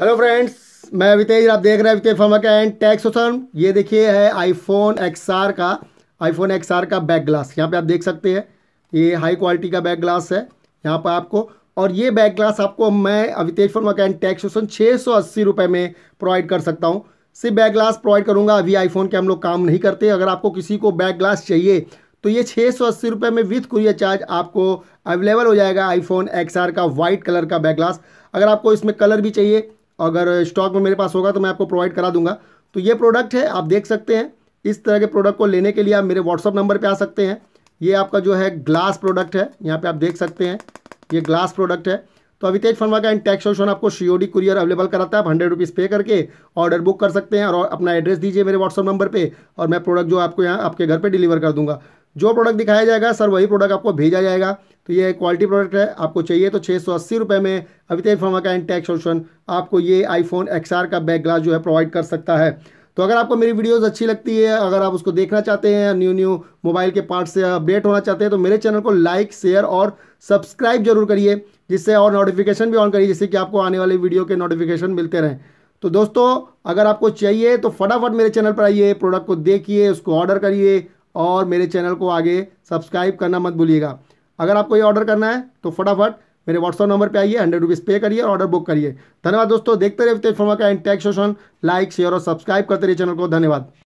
hello friends मैं वितेज आप देख रहे हैं अभी फर्मा का एंड टैक्स सोसन ये देखिए है आईफोन एक्स का आईफोन एक्स का बैक ग्लास यहाँ पे आप देख सकते हैं ये हाई क्वालिटी का बैक ग्लास है यहाँ पर आपको और ये बैक ग्लास आपको मैं अवितेज फर्मा का एंड टैक्स सोसन छः सौ अस्सी रुपये में प्रोवाइड कर सकता हूँ सिर्फ बैक ग्लास प्रोवाइड करूँगा अभी आईफोन के हम लोग काम नहीं करते अगर आपको किसी को बैक ग्लास चाहिए तो ये छः सौ अस्सी रुपये में विथ कुरियर चार्ज आपको अवेलेबल हो जाएगा आईफोन एक्स का वाइट कलर का बैक ग्लास अगर आपको इसमें कलर भी चाहिए अगर स्टॉक में मेरे पास होगा तो मैं आपको प्रोवाइड करा दूंगा तो ये प्रोडक्ट है आप देख सकते हैं इस तरह के प्रोडक्ट को लेने के लिए आप मेरे व्हाट्सअप नंबर पर आ सकते हैं ये आपका जो है ग्लास प्रोडक्ट है यहाँ पर आप देख सकते हैं ये ग्लास प्रोडक्ट है तो अभी तेज फनवा का एंड टैक्स ऑप्शन आपको डी कुरियर अवेलेबल कराता है आप हंड्रेड रुपीज़ पे करके ऑर्डर बुक कर सकते हैं और अपना एड्रेस दीजिए मेरे व्हाट्सअप नंबर पे और मैं प्रोडक्ट जो आपको यहाँ आपके घर पे डिलीवर कर दूंगा जो प्रोडक्ट दिखाया जाएगा सर वही प्रोडक्ट आपको भेजा जाएगा तो ये क्वालिटी प्रोडक्ट है आपको चाहिए तो छः सौ अस्सी रुपये में अवितेज फर्मा का इन सोल्यूशन आपको ये आईफोन आर का बैक ग्लास जो है प्रोवाइड कर सकता है तो अगर आपको मेरी वीडियोस अच्छी लगती है अगर आप उसको देखना चाहते हैं न्यू न्यू मोबाइल के पार्ट से अपडेट होना चाहते हैं तो मेरे चैनल को लाइक शेयर और सब्सक्राइब जरूर करिए जिससे और नोटिफिकेशन भी ऑन करिए जिससे कि आपको आने वाले वीडियो के नोटिफिकेशन मिलते रहें तो दोस्तों अगर आपको चाहिए तो फटाफट मेरे चैनल पर आइए प्रोडक्ट को देखिए उसको ऑर्डर करिए और मेरे चैनल को आगे सब्सक्राइब करना मत भूलिएगा अगर आपको ये ऑर्डर करना है तो फटाफट मेरे व्हाट्सअप नंबर पे आइए हंड्रेड रुपीज़ पे करिए और ऑर्डर बुक करिए धन्यवाद दोस्तों देखते रहिए फॉर्मा का एंड टैक्स लाइक शेयर और सब्सक्राइब करते रहिए चैनल को धन्यवाद